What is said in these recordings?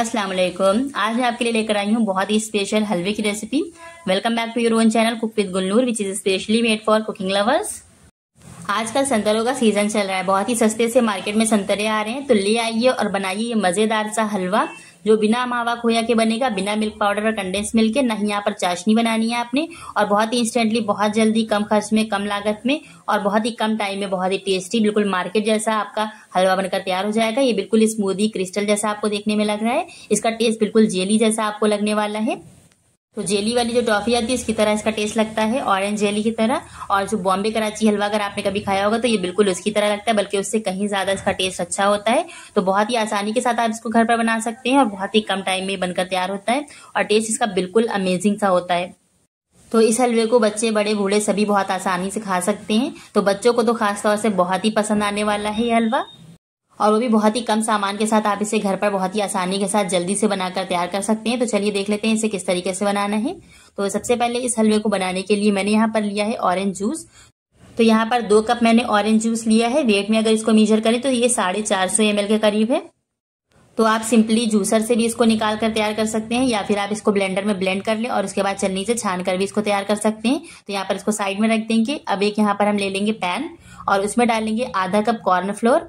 अस्सलाम वालेकुम आज मैं आपके लिए लेकर आई हूँ बहुत ही स्पेशल हलवे की recipe welcome back to your own channel cook with Gulnoor which is specially made for cooking lovers आजकल संतरों का सीजन चल रहा है बहुत ही सस्ते से मार्केट में संतरे आ रहे हैं तो ले आइए और बनाइए ये मजेदार सा हलवा जो बिना मावा खोया के बनेगा बिना मिल्क पाउडर और कंडेंस मिल्क के नहीं यहाँ पर चाशनी बनानी है आपने और बहुत ही इंस्टेंटली बहुत जल्दी कम खर्च में कम लागत में और बहुत ही कम टाइम में बहुत ही टेस्टी बिल्कुल मार्केट जैसा आपका हलवा बनकर तैयार हो जाएगा ये बिल्कुल स्मूदी क्रिस्टल जैसा आपको देखने में लग रहा है इसका टेस्ट बिल्कुल जेली जैसा आपको लगने वाला है तो जेली वाली जो टॉफी आती है इसकी तरह इसका टेस्ट लगता है ऑरेंज जेली की तरह और जो बॉम्बे कराची हलवा अगर आपने कभी खाया होगा तो ये बिल्कुल उसकी तरह लगता है बल्कि उससे कहीं ज़्यादा इसका टेस्ट अच्छा होता है तो बहुत ही आसानी के साथ आप इसको घर पर बना सकते हैं और बहुत ही कम टाइम में बनकर तैयार होता है और टेस्ट इसका बिल्कुल अमेजिंग सा होता है तो इस हलवे को बच्चे बड़े बूढ़े सभी बहुत आसानी से खा सकते हैं तो बच्चों को तो खासतौर से बहुत ही पसंद आने वाला है ये हलवा और वो भी बहुत ही कम सामान के साथ आप इसे घर पर बहुत ही आसानी के साथ जल्दी से बनाकर तैयार कर सकते हैं तो चलिए देख लेते हैं इसे किस तरीके से बनाना है तो सबसे पहले इस हलवे को बनाने के लिए मैंने यहाँ पर लिया है ऑरेंज जूस तो यहाँ पर दो कप मैंने ऑरेंज जूस लिया है वेट में अगर इसको मेजर करें तो ये साढ़े चार सौ एम के करीब है तो आप सिंपली जूसर से भी इसको निकाल कर तैयार कर सकते हैं या फिर आप इसको ब्लेंडर में ब्लेंड कर ले और उसके बाद चलनी से छान कर भी इसको तैयार कर सकते हैं तो यहाँ पर इसको साइड में रख देंगे अब एक यहाँ पर हम ले लेंगे पैन और उसमें डालेंगे आधा कप कॉर्नफ्लोर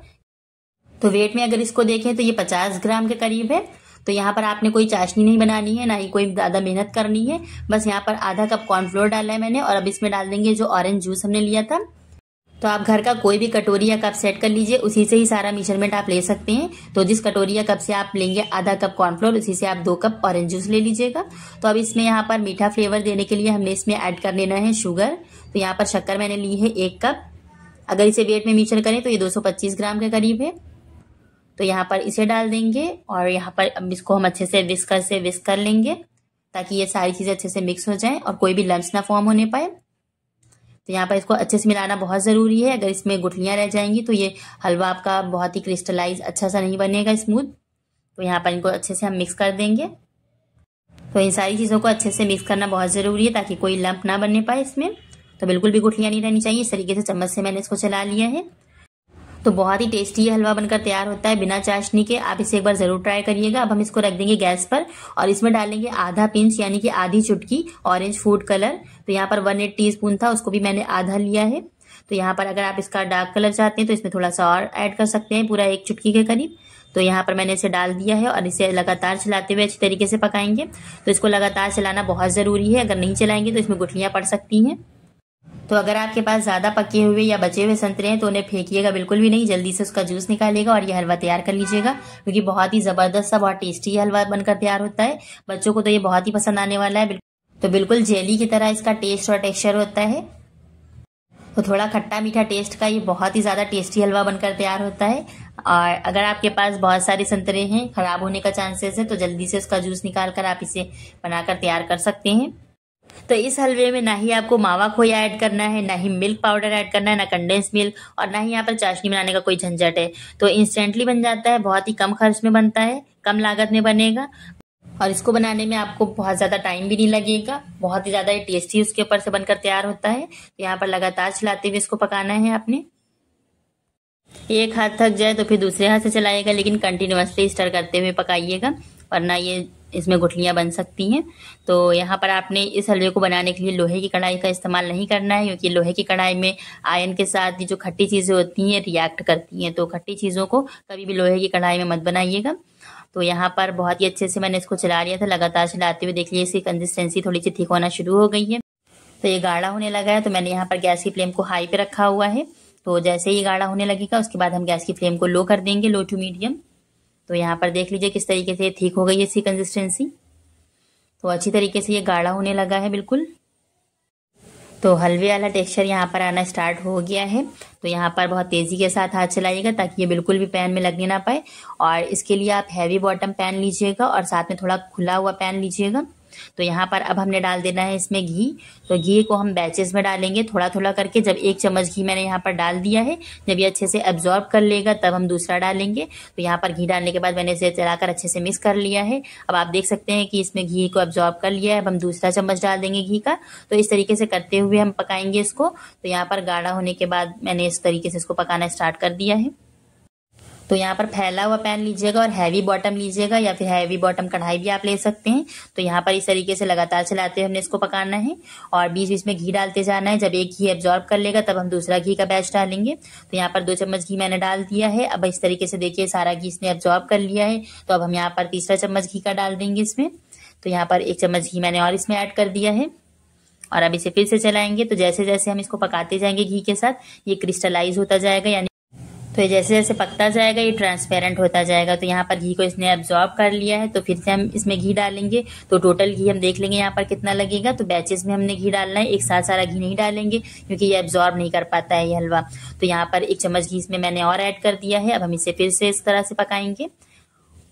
तो वेट में अगर इसको देखें तो ये पचास ग्राम के करीब है तो यहाँ पर आपने कोई चाशनी नहीं बनानी है ना ही कोई ज़्यादा मेहनत करनी है बस यहाँ पर आधा कप कॉर्नफ्लोर डाला है मैंने और अब इसमें डाल देंगे जो ऑरेंज जूस हमने लिया था तो आप घर का कोई भी कटोरी या कप सेट कर लीजिए उसी से ही सारा मेजरमेंट आप ले सकते हैं तो जिस कटोरी या कप से आप लेंगे आधा कप कॉर्नफ्लोर उसी से आप दो कप ऑरेंज जूस ले लीजिएगा तो अब इसमें यहाँ पर मीठा फ्लेवर देने के लिए हमने इसमें ऐड कर लेना है शुगर तो यहाँ पर शक्कर मैंने ली है एक कप अगर इसे वेट में मीचर करें तो ये 225 ग्राम के करीब है तो यहाँ पर इसे डाल देंगे और यहाँ पर अब इसको हम अच्छे से विस्कर से विस्क कर लेंगे ताकि ये सारी चीज़ें अच्छे से मिक्स हो जाएं और कोई भी लम्स ना फॉर्म होने पाए तो यहाँ पर इसको अच्छे से मिलाना बहुत ज़रूरी है अगर इसमें गुठलियाँ रह जाएंगी तो ये हलवा आपका बहुत ही क्रिस्टलाइज अच्छा सा नहीं बनेगा स्मूथ तो यहाँ पर इनको अच्छे से हम मिक्स कर देंगे तो इन सारी चीज़ों को अच्छे से मिक्स करना बहुत ज़रूरी है ताकि कोई लंप ना बनने पाए इसमें तो बिल्कुल भी गुठलियाँ नहीं रहनी चाहिए इस तरीके से चम्मच से मैंने इसको चला लिया है तो बहुत ही टेस्टी ये हलवा बनकर तैयार होता है बिना चाशनी के आप इसे एक बार जरूर ट्राई करिएगा अब हम इसको रख देंगे गैस पर और इसमें डालेंगे आधा पिंच यानी कि आधी चुटकी ऑरेंज फूड कलर तो यहाँ पर वन एट टी था उसको भी मैंने आधा लिया है तो यहाँ पर अगर आप इसका डार्क कलर चाहते हैं तो इसमें थोड़ा सा और ऐड कर सकते हैं पूरा एक चुटकी के करीब तो यहाँ पर मैंने इसे डाल दिया है और इसे लगातार चलाते हुए अच्छी तरीके से पकाएंगे तो इसको लगातार चलाना बहुत ज़रूरी है अगर नहीं चलाएंगे तो इसमें गुठलियाँ पड़ सकती हैं तो अगर आपके पास ज़्यादा पके हुए या बचे हुए संतरे हैं तो उन्हें फेंकिएगा बिल्कुल भी नहीं जल्दी से उसका जूस निकालेगा और ये हलवा तैयार कर लीजिएगा क्योंकि बहुत ही ज़बरदस्त सा बहुत टेस्टी हलवा बनकर तैयार होता है बच्चों को तो ये बहुत ही पसंद आने वाला है तो बिल्कुल जेली की तरह इसका टेस्ट और टेक्स्चर होता है तो थोड़ा खट्टा मीठा टेस्ट का ये बहुत ही ज़्यादा टेस्टी हलवा बनकर तैयार होता है और अगर आपके पास बहुत सारे संतरे हैं खराब होने का चांसेस है तो जल्दी से उसका जूस निकाल कर आप इसे बनाकर तैयार कर सकते हैं तो इस हलवे में ना ही आपको मावा खोया ऐड करना है ना ही मिल्क पाउडर ऐड करना है ना कंडेंस मिल्क और ना ही यहाँ पर चाशनी बनाने का कोई झंझट है तो इंस्टेंटली बन जाता है बहुत ही कम खर्च में बनता है कम लागत में बनेगा और इसको बनाने में आपको बहुत ज़्यादा टाइम भी नहीं लगेगा बहुत ही ज़्यादा टेस्टी उसके ऊपर से बनकर तैयार होता है तो यहाँ पर लगातार चलाते हुए इसको पकाना है आपने एक हाथ थक जाए तो फिर दूसरे हाथ से चलाएगा लेकिन कंटिन्यूसली स्टर करते हुए पकाइएगा वरना ये इसमें गुठलियाँ बन सकती हैं तो यहाँ पर आपने इस हलवे को बनाने के लिए लोहे की कढ़ाई का इस्तेमाल नहीं करना है क्योंकि लोहे की कढ़ाई में आयन के साथ जो खट्टी चीज़ें होती हैं रिएक्ट करती हैं तो खट्टी चीज़ों को कभी भी लोहे की कढ़ाई में मत बनाइएगा तो यहाँ पर बहुत ही अच्छे से मैंने इसको चला लिया था लगातार चलाते हुए देख लीजिए इसकी कंसिस्टेंसी थोड़ी सी ठीक होना शुरू हो गई है तो ये गाढ़ा होने लगा है तो मैंने यहाँ पर गैस की फ्लेम को हाई पे रखा हुआ है तो जैसे ही गाढ़ा होने लगेगा उसके बाद हम गैस की फ्लेम को लो कर देंगे लो टू मीडियम तो यहाँ पर देख लीजिए किस तरीके से ठीक हो गई है इसकी कंसिस्टेंसी तो अच्छी तरीके से ये गाढ़ा होने लगा है बिल्कुल तो हलवे वाला टेक्सचर यहाँ पर आना स्टार्ट हो गया है तो यहाँ पर बहुत तेज़ी के साथ हाथ चलाइएगा ताकि ये बिल्कुल भी पैन में लगने ना पाए और इसके लिए आप हैवी बॉटम पैन लीजिएगा और साथ में थोड़ा खुला हुआ पैन लीजिएगा तो यहाँ पर अब हमने डाल देना है इसमें घी तो घी को हम बैचेस में डालेंगे थोड़ा थोड़ा करके जब एक चम्मच घी मैंने यहाँ पर डाल दिया है जब ये अच्छे से एब्जॉर्ब कर लेगा तब हम दूसरा डालेंगे तो यहाँ पर घी डालने के बाद मैंने इसे चलाकर अच्छे से मिक्स कर लिया है अब आप देख सकते हैं कि इसमें घी को एब्जॉर्ब कर लिया है अब हम दूसरा चम्मच डाल देंगे घी का तो इस तरीके से करते हुए हम पकाएंगे इसको तो यहाँ पर गाढ़ा होने के बाद मैंने इस तरीके से इसको पकाना स्टार्ट कर दिया है तो यहाँ पर फैला हुआ पैन लीजिएगा और हैवी बॉटम लीजिएगा या फिर हैवी बॉटम कढ़ाई भी आप ले सकते हैं तो यहाँ पर इस तरीके से लगातार चलाते हुए हमने इसको पकाना है और बीच बीच में घी डालते जाना है जब एक घी एब्जॉर्ब कर लेगा तब हम दूसरा घी का बैच डालेंगे तो यहाँ पर दो चम्मच घी मैंने डाल दिया है अब इस तरीके से देखिए सारा घी इसने एब्जॉर्ब कर लिया है तो अब हम यहाँ पर तीसरा चम्मच घी का डाल देंगे इसमें तो यहाँ पर एक चम्मच घी मैंने और इसमें ऐड कर दिया है और अब इसे फिर से चलाएंगे तो जैसे जैसे हम इसको पकाते जाएंगे घी के साथ ये क्रिस्टलाइज होता जाएगा यानी तो जैसे जैसे पकता जाएगा ये ट्रांसपेरेंट होता जाएगा तो यहाँ पर घी को इसने एब्जॉर्ब कर लिया है तो फिर से हम इसमें घी डालेंगे तो टोटल घी हम देख लेंगे यहाँ पर कितना लगेगा तो बैचेस में हमने घी डालना है एक साथ सारा घी नहीं डालेंगे क्योंकि ये एब्जॉर्ब नहीं कर पाता है ये हलवा तो यहाँ पर एक चम्मच घी इसमें मैंने और ऐड कर दिया है अब हम इसे फिर से इस तरह से पकाएंगे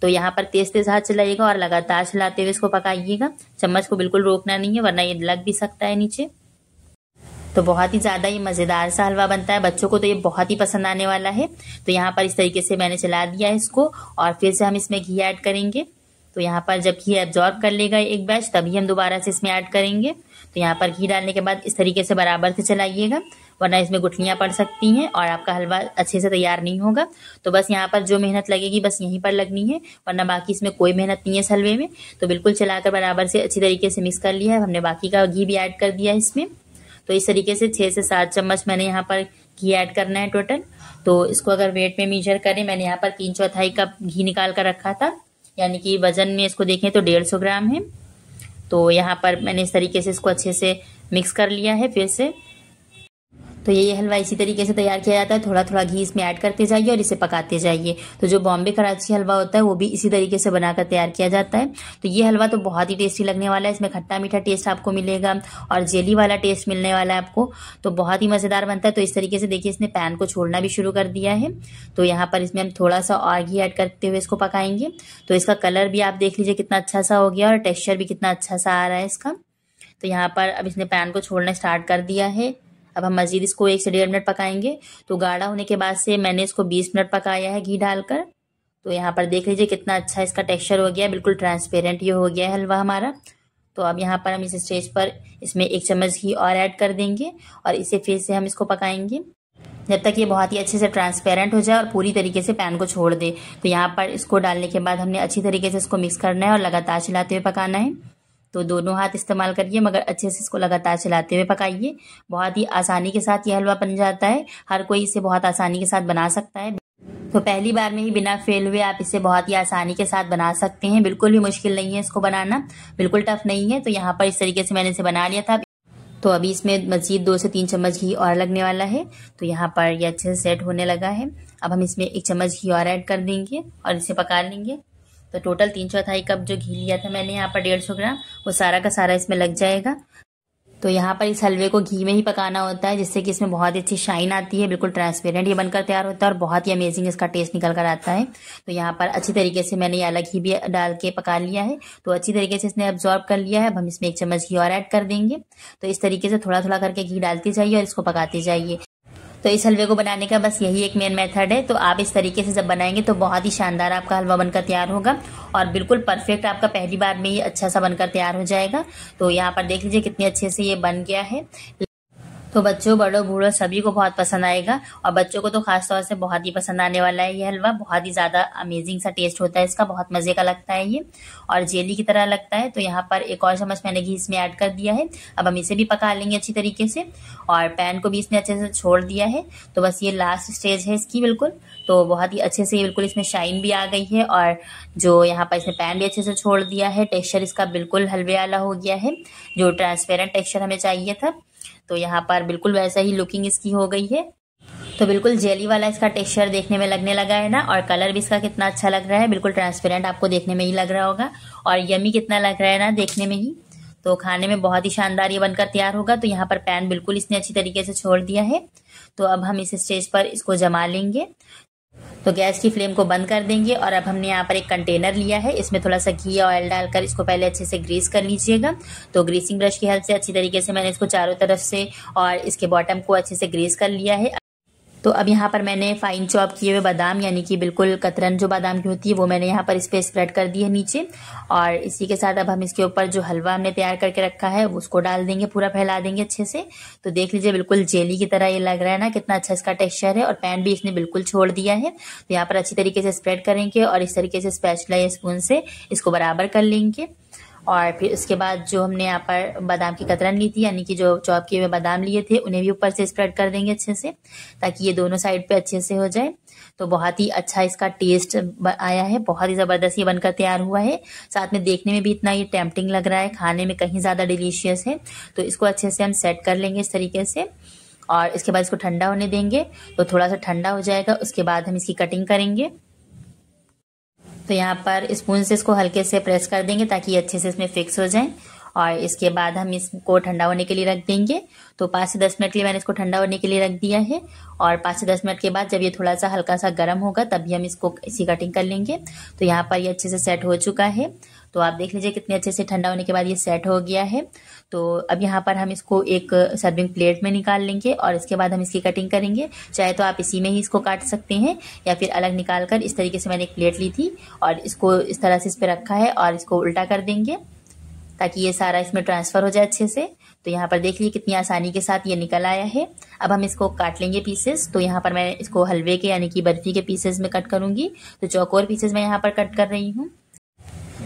तो यहाँ पर तेज तेज हाथ चलाइएगा और लगातार चलाते हुए इसको पकाइएगा चम्मच को बिल्कुल रोकना नहीं है वरना ये लग भी सकता है नीचे तो बहुत ही ज़्यादा ये मज़ेदार सा हलवा बनता है बच्चों को तो ये बहुत ही पसंद आने वाला है तो यहाँ पर इस तरीके से मैंने चला दिया है इसको और फिर से हम इसमें घी ऐड करेंगे तो यहाँ पर जब घी एब्जॉर्ब कर लेगा एक बैच तभी हम दोबारा से इसमें ऐड करेंगे तो यहाँ पर घी डालने के बाद इस तरीके से बराबर से चलाइएगा वरना इसमें गुठलियाँ पड़ सकती हैं और आपका हलवा अच्छे से तैयार नहीं होगा तो बस यहाँ पर जो मेहनत लगेगी बस यहीं पर लगनी है वरना बाकी इसमें कोई मेहनत नहीं है इस हलवे में तो बिल्कुल चलाकर बराबर से अच्छी तरीके से मिक्स कर लिया है हमने बाकी का घी भी ऐड कर दिया है इसमें तो इस तरीके से छः से सात चम्मच मैंने यहाँ पर घी ऐड करना है टोटल तो इसको अगर वेट में मेजर करें मैंने यहाँ पर तीन चौथाई कप घी निकाल कर रखा था यानी कि वजन में इसको देखें तो डेढ़ सौ ग्राम है तो यहाँ पर मैंने इस तरीके से इसको अच्छे से मिक्स कर लिया है फिर से तो ये हलवा इसी तरीके से तैयार किया जाता है थोड़ा थोड़ा घी इसमें ऐड करते जाइए और इसे पकाते जाइए तो जो बॉम्बे कराची हलवा होता है वो भी इसी तरीके से बनाकर तैयार किया जाता है तो ये हलवा तो बहुत ही टेस्टी लगने वाला है इसमें खट्टा मीठा टेस्ट आपको मिलेगा और जेली वाला टेस्ट मिलने वाला है आपको तो बहुत ही मज़ेदार बनता है तो इस तरीके से देखिए इसने पैन को छोड़ना भी शुरू कर दिया है तो यहाँ पर इसमें हम थोड़ा सा और घी ऐड करते हुए इसको पकाएंगे तो इसका कलर भी आप देख लीजिए कितना अच्छा सा हो गया और टेक्स्चर भी कितना अच्छा सा आ रहा है इसका तो यहाँ पर अब इसने पैन को छोड़ना स्टार्ट कर दिया है अब हम मज़ीद इसको एक से डेढ़ मिनट पकाएंगे तो गाढ़ा होने के बाद से मैंने इसको बीस मिनट पकाया है घी डालकर तो यहाँ पर देख लीजिए कितना अच्छा इसका टेक्सचर हो गया बिल्कुल ट्रांसपेरेंट ये हो गया है हलवा हमारा तो अब यहाँ पर हम इस स्टेज पर इसमें एक चम्मच घी और ऐड कर देंगे और इसे फिर से हम इसको पकाएंगे जब तक ये बहुत ही अच्छे से ट्रांसपेरेंट हो जाए और पूरी तरीके से पैन को छोड़ दे तो यहाँ पर इसको डालने के बाद हमने अच्छी तरीके से इसको मिक्स करना है और लगातार चलाते हुए पकाना है तो दोनों हाथ इस्तेमाल करिए मगर अच्छे से इसको लगातार चलाते हुए पकाइए बहुत ही आसानी के साथ यह हलवा बन जाता है हर कोई इसे बहुत आसानी के साथ बना सकता है तो पहली बार में ही बिना फेल हुए आप इसे बहुत ही आसानी के साथ बना सकते हैं बिल्कुल भी मुश्किल नहीं है इसको बनाना बिल्कुल टफ नहीं है तो यहाँ पर इस तरीके से मैंने इसे बना लिया था तो अभी इसमें मजीद दो से तीन चम्मच घी और लगने वाला है तो यहाँ पर यह अच्छे से सेट होने लगा है अब हम इसमें एक चम्मच घी और ऐड कर देंगे और इसे पका लेंगे तो टोटल तीन चौथाई कप जो घी लिया था मैंने यहाँ पर डेढ़ सौ ग्राम वो सारा का सारा इसमें लग जाएगा तो यहाँ पर इस हलवे को घी में ही पकाना होता है जिससे कि इसमें बहुत अच्छी शाइन आती है बिल्कुल ट्रांसपेरेंट ये बनकर तैयार होता है और बहुत ही अमेजिंग इसका टेस्ट निकल कर आता है तो यहाँ पर अच्छी तरीके से मैंने ये अलग घी भी डाल के पका लिया है तो अच्छी तरीके से इसने अब्जॉर्ब कर लिया है अब हम इसमें एक चम्मच घी और ऐड कर देंगे तो इस तरीके से थोड़ा थोड़ा करके घी डालती जाइए और इसको पकाती जाइए तो इस हलवे को बनाने का बस यही एक मेन मेथड है तो आप इस तरीके से जब बनाएंगे तो बहुत ही शानदार आपका हलवा बनकर तैयार होगा और बिल्कुल परफेक्ट आपका पहली बार में ही अच्छा सा बनकर तैयार हो जाएगा तो यहाँ पर देख लीजिए कितने अच्छे से ये बन गया है तो बच्चों बड़ों बूढ़ों सभी को बहुत पसंद आएगा और बच्चों को तो खास तौर से बहुत ही पसंद आने वाला है ये हलवा बहुत ही ज़्यादा अमेजिंग सा टेस्ट होता है इसका बहुत मज़े का लगता है ये और जेली की तरह लगता है तो यहाँ पर एक और चम्मच मैंने घी इसमें ऐड कर दिया है अब हम इसे भी पका लेंगे अच्छी तरीके से और पैन को भी इसने अच्छे से छोड़ दिया है तो बस ये लास्ट स्टेज है इसकी बिल्कुल तो बहुत ही अच्छे से बिल्कुल इसमें शाइन भी आ गई है और जो यहाँ पर इसने पैन भी अच्छे से छोड़ दिया है टेक्स्चर इसका बिल्कुल हलवे वाला हो गया है जो ट्रांसपेरेंट टेक्स्चर हमें चाहिए था तो यहाँ पर बिल्कुल वैसा ही लुकिंग इसकी हो गई है तो बिल्कुल जेली वाला इसका टेक्सचर देखने में लगने लगा है ना और कलर भी इसका कितना अच्छा लग रहा है बिल्कुल ट्रांसपेरेंट आपको देखने में ही लग रहा होगा और यमी कितना लग रहा है ना देखने में ही तो खाने में बहुत ही शानदार ये बनकर तैयार होगा तो यहाँ पर पैन बिल्कुल इसने अच्छी तरीके से छोड़ दिया है तो अब हम इस स्टेज पर इसको जमा लेंगे तो गैस की फ्लेम को बंद कर देंगे और अब हमने यहाँ पर एक कंटेनर लिया है इसमें थोड़ा सा घी ऑयल डालकर इसको पहले अच्छे से ग्रीस कर लीजिएगा तो ग्रीसिंग ब्रश की हेल्प से अच्छी तरीके से मैंने इसको चारों तरफ से और इसके बॉटम को अच्छे से ग्रीस कर लिया है तो अब यहाँ पर मैंने फाइन चॉप किए हुए बादाम यानी कि बिल्कुल कतरन जो बादाम की होती है वो मैंने यहाँ पर इस पर स्प्रेड कर दी है नीचे और इसी के साथ अब हम इसके ऊपर जो हलवा हमने तैयार करके रखा है उसको डाल देंगे पूरा फैला देंगे अच्छे से तो देख लीजिए बिल्कुल जेली की तरह ये लग रहा है ना कितना अच्छा इसका टेक्स्चर है और पैन भी इसने बिल्कुल छोड़ दिया है तो यहाँ पर अच्छी तरीके से स्प्रेड करेंगे और इस तरीके से स्पैचला स्पून से इसको बराबर कर लेंगे और फिर उसके बाद जो हमने यहाँ पर बादाम की कतरन ली थी यानी कि जो चॉप किए हुए बादाम लिए थे उन्हें भी ऊपर से स्प्रेड कर देंगे अच्छे से ताकि ये दोनों साइड पे अच्छे से हो जाए तो बहुत ही अच्छा इसका टेस्ट आया है बहुत ही ज़बरदस्त ये बनकर तैयार हुआ है साथ में देखने में भी इतना ये टेम्पटिंग लग रहा है खाने में कहीं ज़्यादा डिलीशियस है तो इसको अच्छे से हम सेट कर लेंगे इस तरीके से और इसके बाद इसको ठंडा होने देंगे तो थोड़ा सा ठंडा हो जाएगा उसके बाद हम इसकी कटिंग करेंगे तो यहाँ पर स्पून से इसको हल्के से प्रेस कर देंगे ताकि अच्छे से इसमें फिक्स हो जाए और इसके बाद हम इसको ठंडा होने के लिए रख देंगे तो पाँच से दस मिनट के लिए मैंने इसको ठंडा होने के लिए रख दिया है और पाँच से दस मिनट के बाद जब ये थोड़ा सा हल्का सा गर्म होगा तभी हम इसको इसी कटिंग कर लेंगे तो यहाँ पर ये अच्छे से सेट हो चुका है तो आप देख लीजिए कितने अच्छे से ठंडा होने के बाद ये सेट हो गया है तो अब यहाँ पर हम इसको एक सर्विंग प्लेट में निकाल लेंगे और इसके बाद हम इसकी कटिंग करेंगे चाहे तो आप इसी में ही इसको काट सकते हैं या फिर अलग निकाल कर इस तरीके से मैंने एक प्लेट ली थी और इसको इस तरह से इस पर रखा है और इसको उल्टा कर देंगे ताकि ये सारा इसमें ट्रांसफ़र हो जाए अच्छे से तो यहाँ पर देख लीजिए कितनी आसानी के साथ ये निकल आया है अब हम इसको काट लेंगे पीसेस तो यहाँ पर मैं इसको हलवे के यानी कि बर्फी के पीसेस में कट करूंगी तो चौकोर पीसेस मैं यहाँ पर कट कर रही हूँ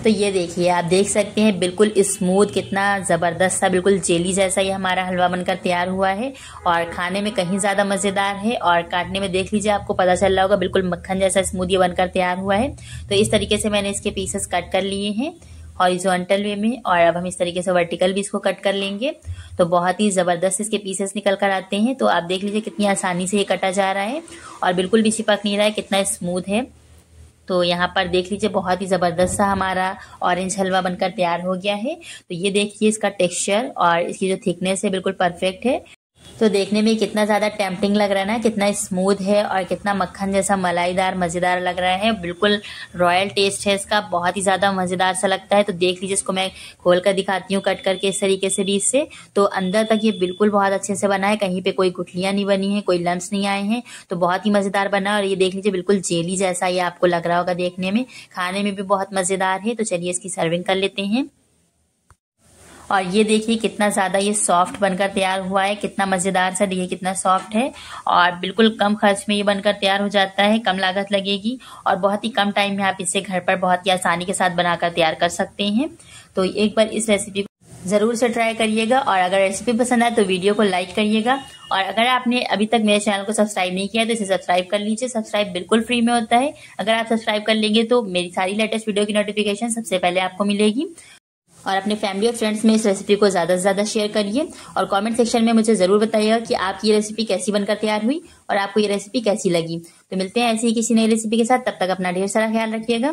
दोस्तों ये देखिए आप देख सकते हैं बिल्कुल स्मूथ कितना ज़बरदस्त सा बिल्कुल जेली जैसा ये हमारा हलवा बनकर तैयार हुआ है और खाने में कहीं ज़्यादा मज़ेदार है और काटने में देख लीजिए आपको पता चल रहा होगा बिल्कुल मक्खन जैसा स्मूथ ये बनकर तैयार हुआ है तो इस तरीके से मैंने इसके पीसेस कट कर लिए हैं हॉरिजॉन्टल वे में और अब हम इस तरीके से वर्टिकल भी इसको कट कर लेंगे तो बहुत ही ज़बरदस्त इसके पीसेस निकल कर आते हैं तो आप देख लीजिए कितनी आसानी से ये कटा जा रहा है और बिल्कुल भी चिपक नहीं रहा है कितना स्मूथ है तो यहाँ पर देख लीजिए बहुत ही ज़बरदस्त सा हमारा ऑरेंज हलवा बनकर तैयार हो गया है तो ये देखिए इसका टेक्सचर और इसकी जो थिकनेस है बिल्कुल परफेक्ट है तो देखने में कितना ज़्यादा टेम्पटिंग लग रहा है ना कितना स्मूथ है और कितना मक्खन जैसा मलाईदार मज़ेदार लग रहा है बिल्कुल रॉयल टेस्ट है इसका बहुत ही ज़्यादा मज़ेदार सा लगता है तो देख लीजिए इसको मैं खोल कर दिखाती हूँ कट करके इस तरीके से भी इससे तो अंदर तक ये बिल्कुल बहुत अच्छे से बना है कहीं पे कोई गुठलियां नहीं बनी है कोई लम्स नहीं आए हैं तो बहुत ही मज़ेदार बना और ये देख लीजिए बिल्कुल जेली जैसा ये आपको लग रहा होगा देखने में खाने में भी बहुत मज़ेदार है तो चलिए इसकी सर्विंग कर लेते हैं और ये देखिए कितना ज़्यादा ये सॉफ्ट बनकर तैयार हुआ है कितना मज़ेदार सा देखिए कितना सॉफ्ट है और बिल्कुल कम खर्च में ये बनकर तैयार हो जाता है कम लागत लगेगी और बहुत ही कम टाइम में आप इसे घर पर बहुत ही आसानी के साथ बनाकर तैयार कर सकते हैं तो एक बार इस रेसिपी को ज़रूर से ट्राई करिएगा और अगर रेसिपी पसंद आए तो वीडियो को लाइक करिएगा और अगर आपने अभी तक मेरे चैनल को सब्सक्राइब नहीं किया है तो इसे सब्सक्राइब कर लीजिए सब्सक्राइब बिल्कुल फ्री में होता है अगर आप सब्सक्राइब कर लेंगे तो मेरी सारी लेटेस्ट वीडियो की नोटिफिकेशन सबसे पहले आपको मिलेगी और अपने फैमिली और फ्रेंड्स में इस रेसिपी को ज़्यादा से ज़्यादा शेयर करिए और कमेंट सेक्शन में मुझे ज़रूर बताइएगा कि आपकी ये रेसिपी कैसी बनकर तैयार हुई और आपको ये रेसिपी कैसी लगी तो मिलते हैं ऐसी ही किसी नई रेसिपी के साथ तब तक अपना ढेर सारा ख्याल रखिएगा